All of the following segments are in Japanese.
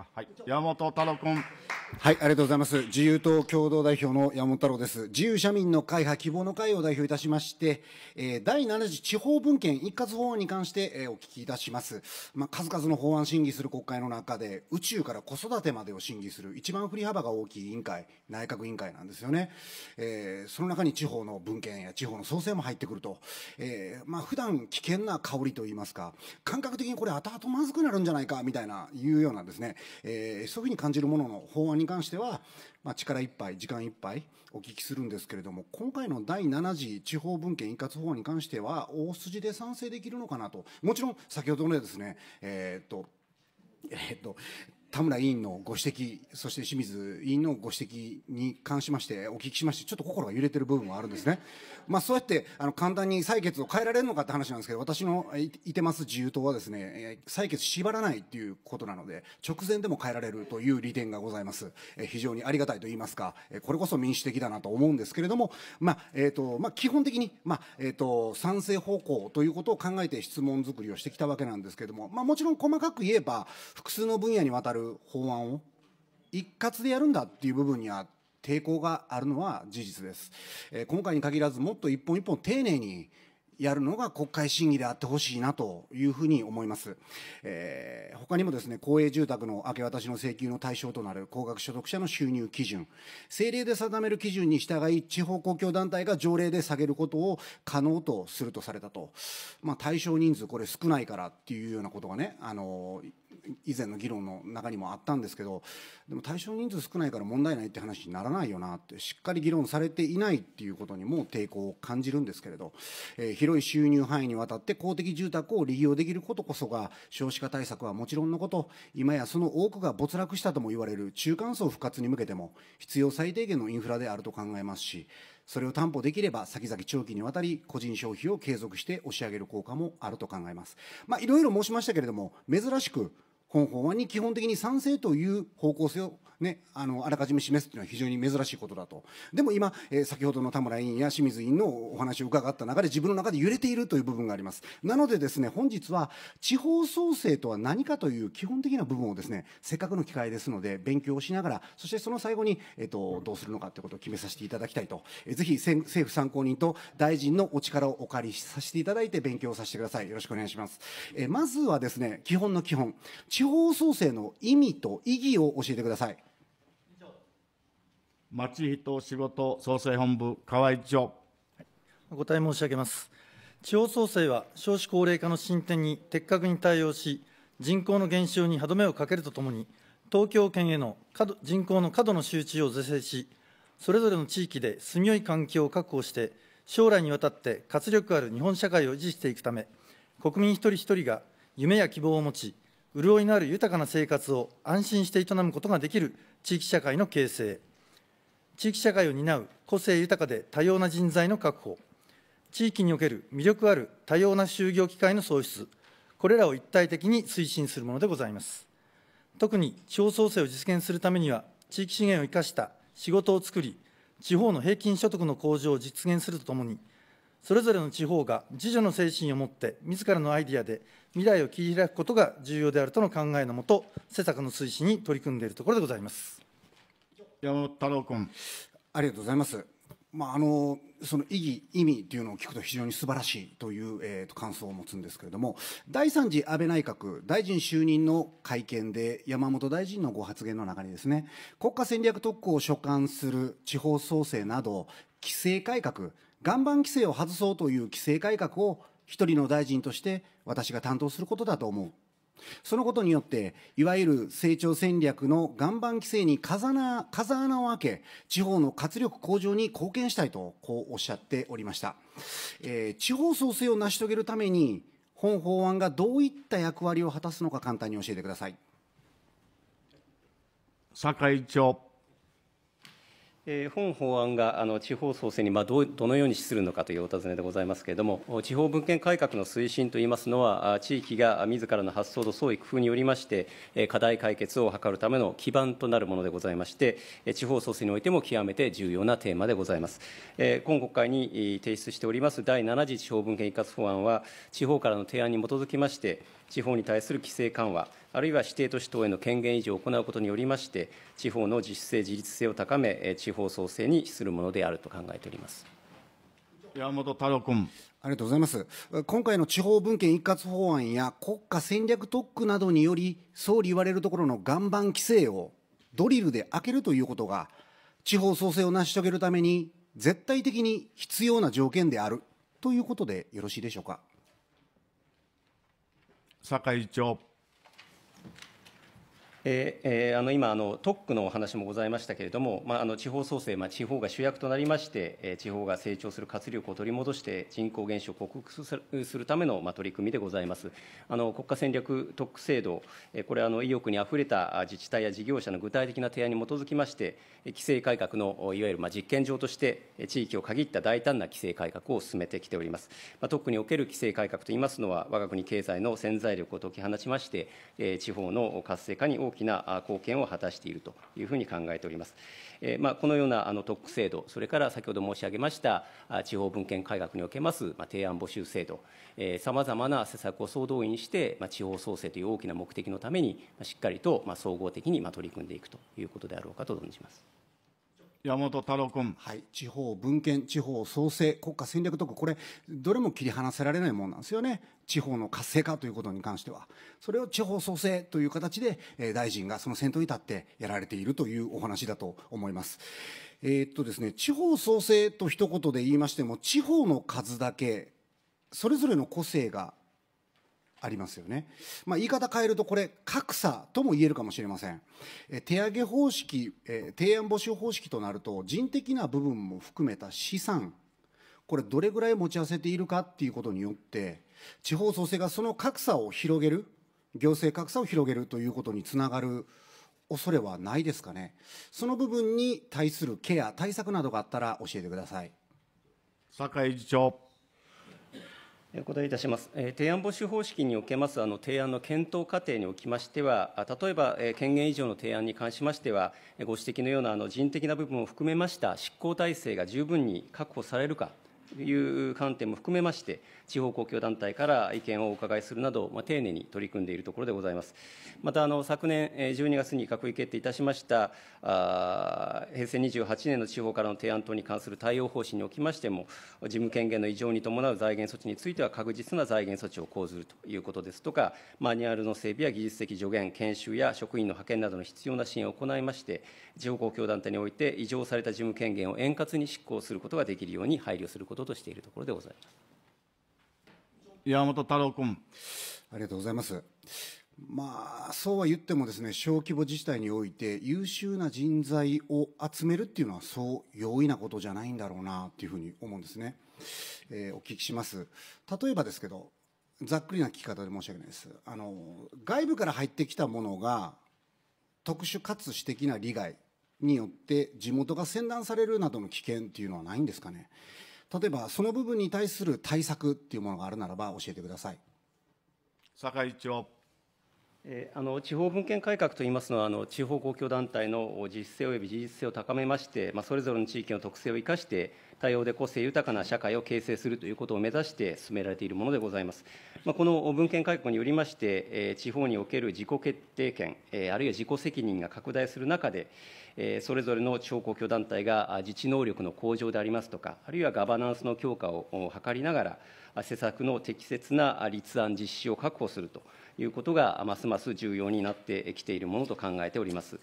か、はい、山本太郎君。はい、ありがとうございます。自由党共同代表の山本太郎です。自由社民の会派希望の会を代表いたしまして、えー、第7次地方分権一括法案に関して、えー、お聞きいたします。まあ、数々の法案審議する国会の中で、宇宙から子育てまでを審議する一番振り幅が大きい委員会、内閣委員会なんですよね。えー、その中に地方の文献や地方の創生も入ってくると。えー、まあ、普段危険な香りといいますか、感覚的にこれ後々まずくなるんじゃないか、みたいな、いうようなですね、えー、そういうふうに感じるものの法案に関しては、まあ、力いっぱい、時間いっぱいお聞きするんですけれども、今回の第7次地方分権一括法に関しては、大筋で賛成できるのかなと、もちろん先ほどのですね、えー、っと、えー、っと、田村委員のご指摘、そして清水委員のご指摘に関しまして、お聞きしまして、ちょっと心が揺れてる部分はあるんですね。まあ、そうやって、あの、簡単に採決を変えられるのかって話なんですけど、私のいてます自由党はですね、採決縛らないっていうことなので、直前でも変えられるという利点がございます。え非常にありがたいと言いますか、これこそ民主的だなと思うんですけれども、まあ、えっ、ー、と、まあ、基本的に、まあ、えっ、ー、と、賛成方向ということを考えて質問作りをしてきたわけなんですけれども、まあ、もちろん細かく言えば、複数の分野にわたるる法案を一括でやるんだっていう部分には抵抗があるのは事実です。えー、今回に限らずもっと一本一本丁寧にやるのが国会審議であってほしいなというふうに思います。えー、他にもですね、公営住宅の明け渡しの請求の対象となる高額所得者の収入基準、政令で定める基準に従い、地方公共団体が条例で下げることを可能とするとされたと。まあ、対象人数これ少ないからっていうようなことがね、あのー以前の議論の中にもあったんですけどでも対象人数少ないから問題ないって話にならないよなってしっかり議論されていないっていうことにも抵抗を感じるんですけれど、えー、広い収入範囲にわたって公的住宅を利用できることこそが少子化対策はもちろんのこと今やその多くが没落したとも言われる中間層復活に向けても必要最低限のインフラであると考えますしそれを担保できれば先々長期にわたり個人消費を継続して押し上げる効果もあると考えます。まあ、いろいろ申しましたけれども珍しく本法案に基本的に賛成という方向性をね、あのあらかじめ示すというのは非常に珍しいことだと、でも今、えー、先ほどの田村委員や清水委員のお話を伺った中で、自分の中で揺れているという部分があります。なので、ですね本日は地方創生とは何かという基本的な部分をですねせっかくの機会ですので、勉強しながら、そしてその最後に、えーと、どうするのかということを決めさせていただきたいと、えー、ぜひ政府参考人と大臣のお力をお借りさせていただいて、勉強させてください。よろしくお願いします。えー、まずはですね基本の基本、地地方創生の意味と意義を教えてください。町人仕事創生本部、河合一お答え申し上げます。地方創生は少子高齢化の進展に的確に対応し、人口の減少に歯止めをかけるとともに、東京圏への人口の過度の集中を是正し、それぞれの地域で住みよい環境を確保して、将来にわたって活力ある日本社会を維持していくため、国民一人一人が夢や希望を持ち、潤いのある豊かな生活を安心して営むことができる地域社会の形成、地域社会を担う個性豊かで多様な人材の確保、地域における魅力ある多様な就業機会の創出、これらを一体的に推進するものでございます。特に地方創生を実現するためには、地域資源を生かした仕事を作り、地方の平均所得の向上を実現するとともに、それぞれの地方が自助の精神を持って、自らのアイディアで未来を切り開くことが重要であるとの考えのもと、施策の推進に取り組んでいるところでございます山本太郎君。ありがとうございます。まあ、あのその意義、意味というのを聞くと非常に素晴らしいという、えー、と感想を持つんですけれども、第3次安倍内閣大臣就任の会見で、山本大臣のご発言の中にですね、国家戦略特区を所管する地方創生など、規制改革、岩盤規制を外そうという規制改革を一人の大臣として私が担当することだと思う。そのことによって、いわゆる成長戦略の岩盤規制に風穴風穴を開け、地方の活力向上に貢献したいと、こうおっしゃっておりました。えー、地方創生を成し遂げるために、本法案がどういった役割を果たすのか簡単に教えてください。坂井長。本法案が地方創生にどのように資するのかというお尋ねでございますけれども、地方文献改革の推進といいますのは、地域が自らの発想と創意工夫によりまして、課題解決を図るための基盤となるものでございまして、地方創生においても極めて重要なテーマでございます。今国会に提出しております第7次地方文献一括法案は、地方からの提案に基づきまして、地方に対する規制緩和、あるいは指定都市等への権限維持を行うことによりまして、地方の自主性、自立性を高め、地方創生に資するものであると考えております。山本太郎君。ありがとうございます。今回の地方分権一括法案や国家戦略特区などにより、総理言われるところの岩盤規制をドリルで開けるということが、地方創生を成し遂げるために、絶対的に必要な条件であるということでよろしいでしょうか。堺町えー、えあの今あの、特区のお話もございましたけれども、まあ、あの地方創生、まあ、地方が主役となりまして、えー、地方が成長する活力を取り戻して、人口減少を克服するための、まあ、取り組みでございます。あの国家戦略特区制度、えー、これあの、意欲にあふれた自治体や事業者の具体的な提案に基づきまして、規制改革のいわゆる、まあ、実験場として、地域を限った大胆な規制改革を進めてきております。まあ、特区における規制改革といいますのは、我が国経済の潜在力を解き放ちまして、えー、地方の活性化に大大きな貢献を果たしているというふうに考えております。えまあ、このようなあの特区制度、それから先ほど申し上げました地方文献改革におけます、まあ、提案募集制度、さまざまな施策を総動員して、まあ、地方創生という大きな目的のために、まあ、しっかりと、まあ、総合的に、まあ、取り組んでいくということであろうかと存じます。山本太郎君、はい、地方文献地方創生国家戦略特区これどれも切り離せられないもんなんですよね地方の活性化ということに関してはそれを地方創生という形で、えー、大臣がその先頭に立ってやられているというお話だと思います。えー、っとですね、地方創生と一言で言いましても地方の数だけそれぞれの個性がありますよね、まあ、言い方変えるとこれ格差とも言えるかもしれませんえ手上げ方式え提案募集方式となると人的な部分も含めた資産これどれぐらい持ち合わせているかっていうことによって地方創生がその格差を広げる行政格差を広げるということにつながる恐れはないですかねその部分に対するケア対策などがあったら教えてください酒井次長お答えいたします。え提案募集方式におけますあの提案の検討過程におきましては、例えば、え権限以上の提案に関しましては、ご指摘のようなあの人的な部分を含めました執行体制が十分に確保されるかいう観点も含めまして、地方公共団体から意見をお伺いするなど、まあ、丁寧に取り組んでいるところでございます。また、あの昨年12月に閣議決定いたしましたあ、平成28年の地方からの提案等に関する対応方針におきましても、事務権限の異常に伴う財源措置については、確実な財源措置を講ずるということですとか、マニュアルの整備や技術的助言、研修や職員の派遣などの必要な支援を行いまして、地方公共団体において、異常された事務権限を円滑に執行することができるように配慮することこととしているところでございます山本太郎君。ありがとうございます。まあ、そうは言ってもですね、小規模自治体において優秀な人材を集めるっていうのはそう容易なことじゃないんだろうなっていうふうに思うんですね。えー、お聞きします。例えばですけど、ざっくりな聞き方で申し訳ないです。あの、外部から入ってきたものが特殊かつ私的な利害によって地元が洗断されるなどの危険っていうのはないんですかね。例えばその部分に対する対策っていうものがあるならば教えてください坂井長えー、あの地方文献改革といいますのはあの地方公共団体の実性及び事実性を高めまして、まあ、それぞれの地域の特性を生かして多様で個性豊かな社会を形成するということを目指して進められているものでございます、まあ、この文献改革によりまして、えー、地方における自己決定権、えー、あるいは自己責任が拡大する中で、えそれぞれの地方公共団体が自治能力の向上でありますとか、あるいはガバナンスの強化を図りながら、施策の適切な立案、実施を確保するということが、ますます重要になってきているものと考えております。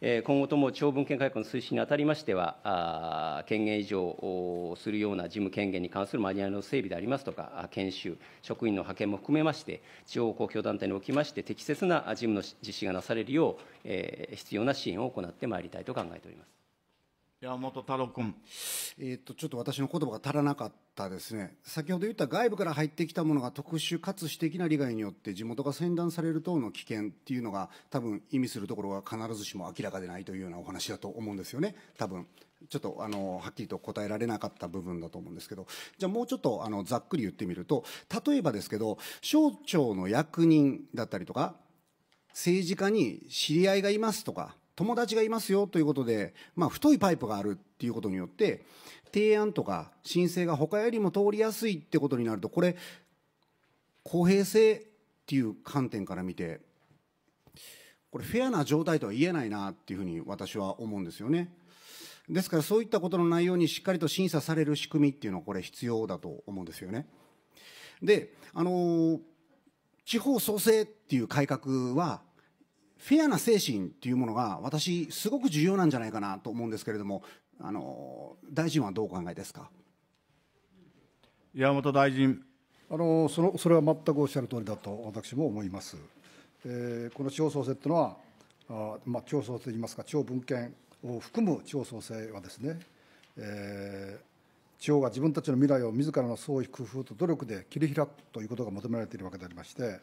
今後とも長文献改革の推進にあたりましては、権限以譲をするような事務権限に関するマニュアルの整備でありますとか、研修、職員の派遣も含めまして、地方公共団体におきまして、適切な事務の実施がなされるよう、必要な支援を行ってまいりたいと考えております。山本太郎君、えっとちょっと私の言葉が足らなかったですね先ほど言った外部から入ってきたものが特殊かつ私的な利害によって地元が洗断される等の危険っていうのが多分意味するところが必ずしも明らかでないというようなお話だと思うんですよね多分ちょっとあのはっきりと答えられなかった部分だと思うんですけどじゃあもうちょっとあのざっくり言ってみると例えばですけど省庁の役人だったりとか政治家に知り合いがいますとか友達がいますよということで、まあ、太いパイプがあるっていうことによって提案とか申請が他よりも通りやすいってことになるとこれ公平性っていう観点から見てこれフェアな状態とは言えないなっていうふうに私は思うんですよね。ですからそういったことの内容にしっかりと審査される仕組みっていうのはこれ必要だと思うんですよね。で、あのー、地方創生っていう改革はフェアな精神というものが私すごく重要なんじゃないかなと思うんですけれどもあの大臣はどうお考えですか山本大臣あのそのそれは全くおっしゃる通りだと私も思います、えー、この地方創生というのはあ、まあ、地方創生といいますか地方分権を含む地方創生はですね、えー、地方が自分たちの未来を自らの創意工夫と努力で切り開くということが求められているわけでありまして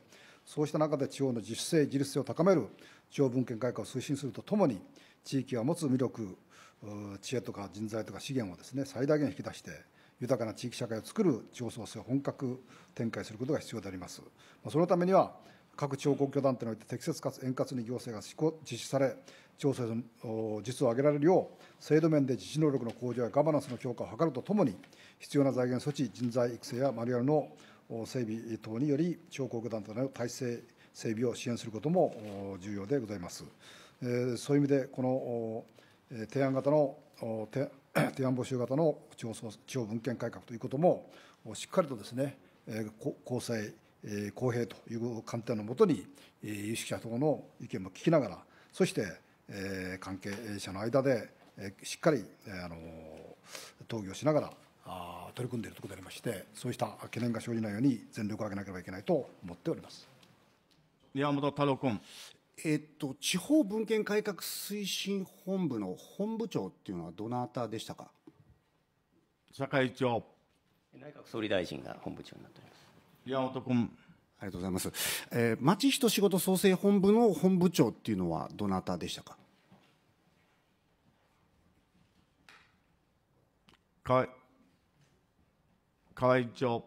そうした中で地方の自主性、自立性を高める地方文献改革を推進するとともに、地域は持つ魅力、知恵とか人材とか資源をですね最大限引き出して、豊かな地域社会を作る地方創生を本格展開することが必要であります。そのためには各地方公共団体において適切かつ円滑に行政が実施され、地方政府の実を上げられるよう、制度面で自治能力の向上やガバナンスの強化を図るとともに、必要な財源措置、人材育成やマニュアルの整備等により、地方公共団体の体制整備を支援することも重要でございます。そういう意味で、この提案型の、提案募集型の地方地方文献改革ということも、しっかりとですね、公正、公平という観点のもとに、有識者等の意見も聞きながら、そして関係者の間でしっかり討議をしながら、取り組んでいるところでありまして、そうした懸念が生じないように全力を挙げなければいけないと思っております山本太郎君。えっと、地方文献改革推進本部の本部長っていうのはどなたでしたか坂井長内閣総理大臣が本部長になっております山本君ありがとうございます、えー、町人仕事創生本部の本部長っていうのはどなたでしたかかい河合長。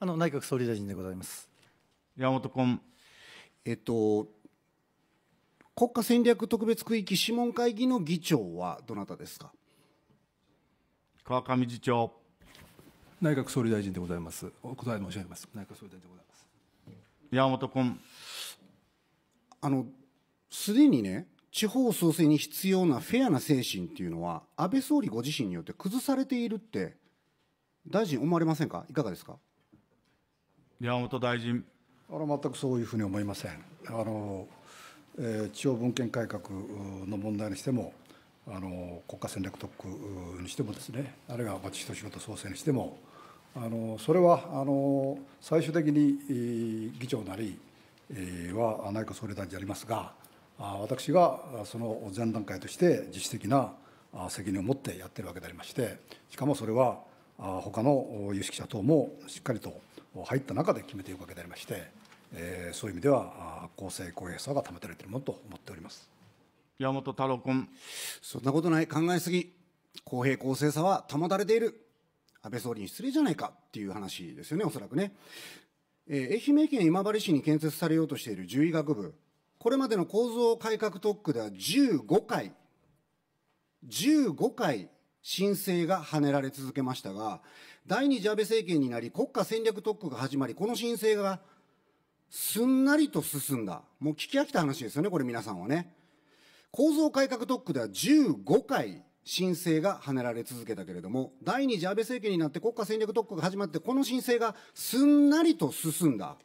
あの内閣総理大臣でございます。山本君。えっと。国家戦略特別区域諮問会議の議長はどなたですか。川上次長。内閣総理大臣でございます。お答え申し上げます。内閣総理大臣でございます。山本君。あの。すでにね。地方創生に必要なフェアな精神っていうのは安倍総理ご自身によって崩されているって大臣、思われませんか、いかがですか山本大臣。あの全くそういうふうに思いません。あのえー、地方文献改革の問題にしても、あの国家戦略特区にしてもですね、あるいは私と仕事創生にしても、あのそれはあの最終的に、えー、議長なり、えー、は内閣総理大臣でありますが、あ私がその前段階として自主的な責任を持ってやってるわけでありまして、しかもそれは他の有識者等もしっかりと入った中で決めていくわけでありまして、えそういう意味では公正公平さが保たれているものと思っております山本太郎君そんなことない考えすぎ公平公正さは保たれている安倍総理に失礼じゃないかっていう話ですよねおそらくね、え愛媛県今治市に建設されようとしている獣医学部これまでの構造改革特区では15回15回申請が跳ねられ続けましたが、第二次安倍政権になり国家戦略特区が始まり、この申請がすんなりと進んだ。もう聞き飽きた話ですよね、これ皆さんはね。構造改革特区では15回申請が跳ねられ続けたけれども、第二次安倍政権になって国家戦略特区が始まって、この申請がすんなりと進んだ。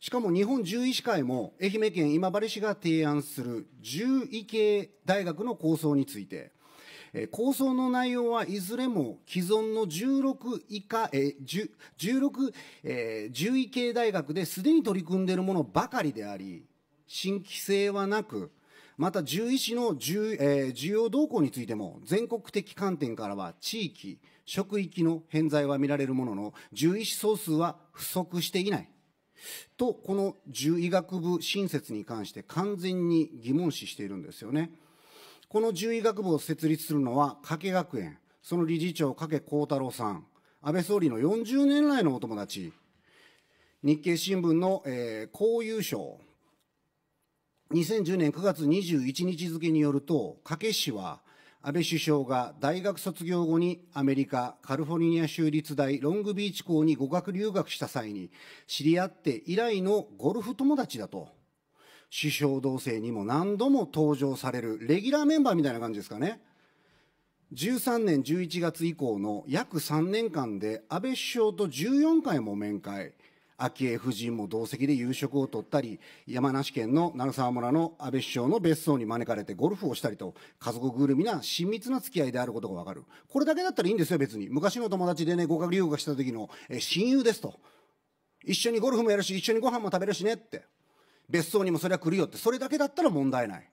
しかも日本獣医師会も愛媛県今治市が提案する獣医系大学の構想について、構想の内容はいずれも既存の16以下、えー、16、えー、10位系大学ですでに取り組んでいるものばかりであり、新規性はなく、また獣医師のえー、需要動向についても全国的観点からは地域、職域の偏在は見られるものの、獣医師総数は不足していない。と、この獣医学部新設に関して完全に疑問視しているんですよね。この獣医学部を設立するのは加計学園、その理事長加計幸太郎さん、安倍総理の40年来のお友達、日経新聞の、えー、公有賞、2010年9月21日付によると、加計氏は、安倍首相が大学卒業後にアメリカカリフォルニア州立大ロングビーチ校に語学留学した際に知り合って以来のゴルフ友達だと師匠同棲にも何度も登場されるレギュラーメンバーみたいな感じですかね13年11月以降の約3年間で安倍首相と14回も面会昭恵夫人も同席で夕食をとったり山梨県の鳴沢村の安倍首相の別荘に招かれてゴルフをしたりと家族ぐるみな親密な付き合いであることが分かるこれだけだったらいいんですよ別に昔の友達でね語学留学した時の、親友ですと一緒にゴルフもやるし一緒にご飯も食べるしねって別荘にもそれは来るよってそれだけだったら問題ない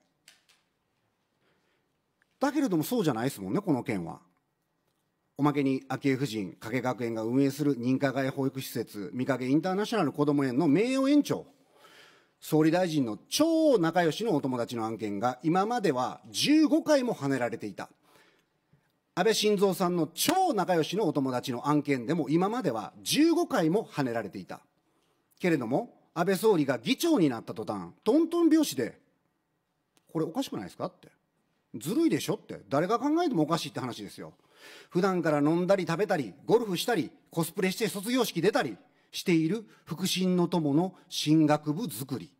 だけれどもそうじゃないですもんねこの件はおまけに昭恵夫人加計学園が運営する認可外保育施設御影インターナショナルこども園の名誉園長総理大臣の超仲良しのお友達の案件が今までは15回もはねられていた安倍晋三さんの超仲良しのお友達の案件でも今までは15回もはねられていたけれども安倍総理が議長になった途端トントン拍子でこれおかしくないですかってずるいでしょって誰が考えてもおかしいって話ですよ普段から飲んだり食べたりゴルフしたりコスプレして卒業式出たりしている腹心の友の進学部作り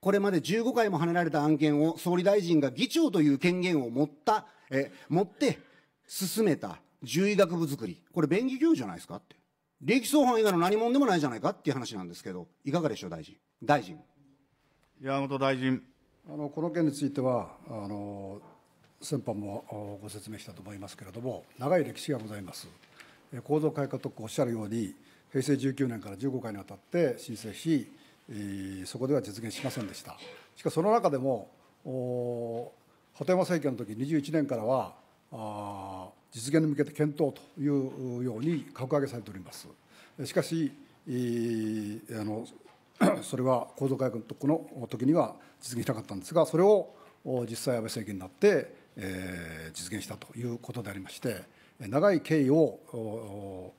これまで15回もはねられた案件を総理大臣が議長という権限を持ったえ持って進めた獣医学部作りこれ便宜業じゃないですかって利益相反以外の何もんでもないじゃないかっていう話なんですけど、いかがでしょう、大臣。大臣。山本大臣。あのこの件についてはあの先般もご説明したと思いますけれども、長い歴史がございます。構造改革特区おっしゃるように、平成19年から15回にわたって申請し、そこでは実現しませんでした。しかしその中でも、鳩山政権の時21年からは、実現に向けて検討というように格上げされております。しかし、あの それは構造改革の時には実現しなかったんですが、それを実際、安倍政権になって、実現したということでありまして、長い経緯を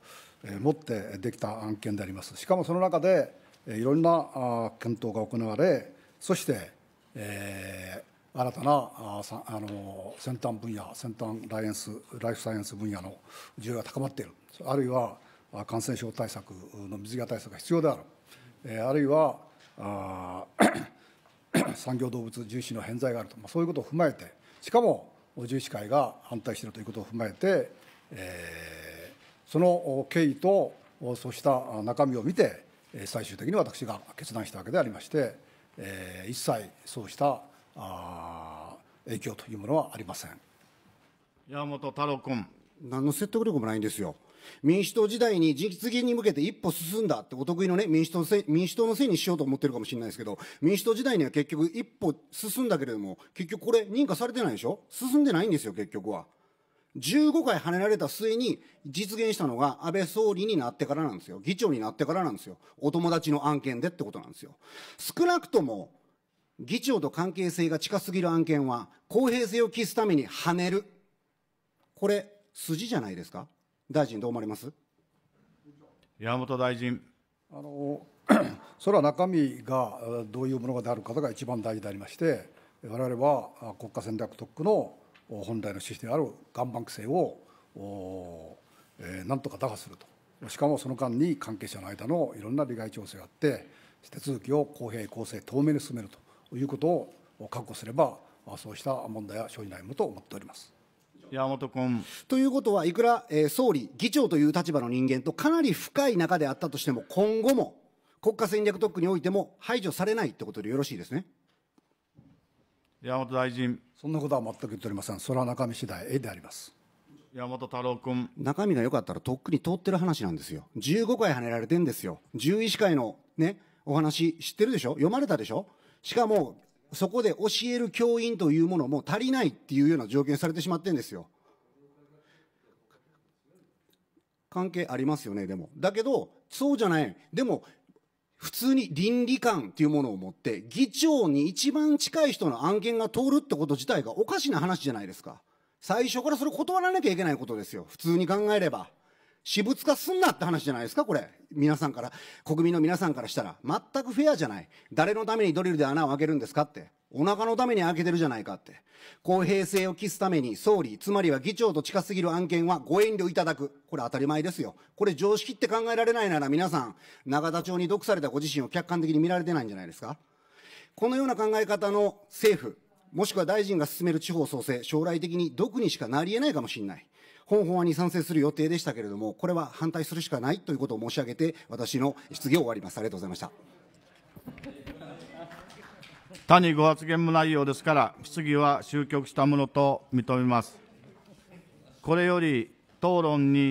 持ってできた案件であります。しかもその中でいろんな検討が行われ、そして、え新たなあさあの先端分野先端ライエンスライフサイエンス分野の需要が高まっているあるいは感染症対策の水際対策が必要である、えあるいはあ産業動物重視の偏在があると、まあ、そういうことを踏まえてしかも獣医師会が反対しているということを踏まえて、えー、その経緯とそうした中身を見て最終的に私が決断したわけでありまして、えー、一切そうしたあ影響というものはありません山本太郎君何の説得力もないんですよ民主党時代に実現に向けて一歩進んだってお得意のね、民主党のせい、民主党のせいにしようと思ってるかもしれないですけど、民主党時代には結局一歩進んだけれども、結局これ認可されてないでしょ進んでないんですよ、結局は。15回跳ねられた末に実現したのが安倍総理になってからなんですよ。議長になってからなんですよ。お友達の案件でってことなんですよ。少なくとも、議長と関係性が近すぎる案件は公平性を期すために跳ねる。これ、筋じゃないですか大臣どう思われます山本大臣。あの、それは中身がどういうものであるかが一番大事でありまして、我々は国家戦略特区の本来の趣旨である岩盤規制を、えなんとか打破すると、しかもその間に関係者の間のいろんな利害調整があって、手続きを公平、公正、透明に進めるということを確保すればそうした問題は生じないものと思っております。山本君ということはいくら、えー、総理議長という立場の人間とかなり深い仲であったとしても今後も国家戦略特区においても排除されないってことでよろしいですね山本大臣そんなことは全く言っておりませんそれは中身次第であります山本太郎君中身が良かったらとっくに通ってる話なんですよ15回跳ねられてんですよ獣医師会のねお話知ってるでしょ読まれたでしょしかも、そこで教える教員というものも足りないっていうような条件されてしまってんですよ。関係ありますよね、でも。だけど、そうじゃない。でも、普通に倫理観っていうものを持って、議長に一番近い人の案件が通るってこと自体がおかしな話じゃないですか。最初からそれ断らなきゃいけないことですよ。普通に考えれば。私物化すんなって話じゃないですかこれ皆さんから国民の皆さんからしたら全くフェアじゃない誰のためにドリルで穴を開けるんですかってお腹のために開けてるじゃないかって公平性を期すために総理つまりは議長と近すぎる案件はご遠慮いただくこれ当たり前ですよこれ常識って考えられないなら皆さん永田町に毒されたご自身を客観的に見られてないんじゃないですかこのような考え方の政府もしくは大臣が進める地方創生将来的に毒にしかなり得ないかもしれない本法案に賛成する予定でしたけれども、これは反対するしかないということを申し上げて、私の質疑を終わります。ありがとうございました。他にご発言もないようですから、質疑は終局したものと認めます。これより討論に